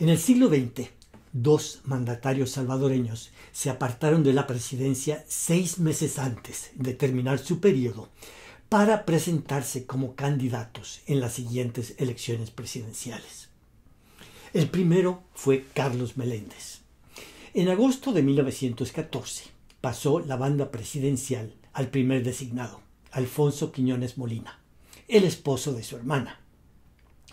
En el siglo XX, dos mandatarios salvadoreños se apartaron de la presidencia seis meses antes de terminar su periodo para presentarse como candidatos en las siguientes elecciones presidenciales. El primero fue Carlos Meléndez. En agosto de 1914 pasó la banda presidencial al primer designado, Alfonso Quiñones Molina, el esposo de su hermana.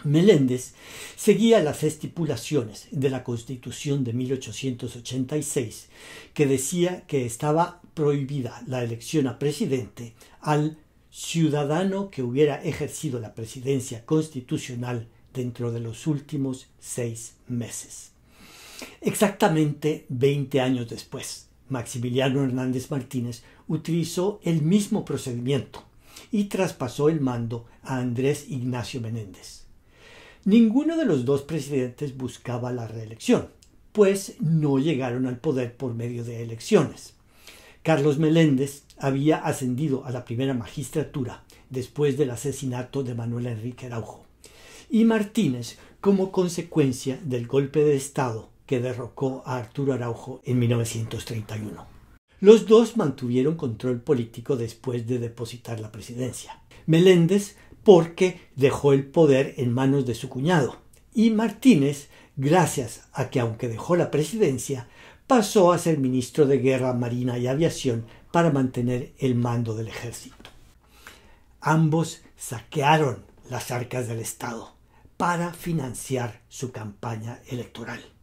Meléndez seguía las estipulaciones de la Constitución de 1886, que decía que estaba prohibida la elección a presidente al ciudadano que hubiera ejercido la presidencia constitucional dentro de los últimos seis meses. Exactamente 20 años después, Maximiliano Hernández Martínez utilizó el mismo procedimiento y traspasó el mando a Andrés Ignacio Menéndez. Ninguno de los dos presidentes buscaba la reelección, pues no llegaron al poder por medio de elecciones. Carlos Meléndez había ascendido a la primera magistratura después del asesinato de Manuel Enrique Araujo, y Martínez como consecuencia del golpe de Estado que derrocó a Arturo Araujo en 1931. Los dos mantuvieron control político después de depositar la presidencia. Meléndez porque dejó el poder en manos de su cuñado. Y Martínez, gracias a que aunque dejó la presidencia, pasó a ser ministro de Guerra, Marina y Aviación para mantener el mando del ejército. Ambos saquearon las arcas del Estado para financiar su campaña electoral.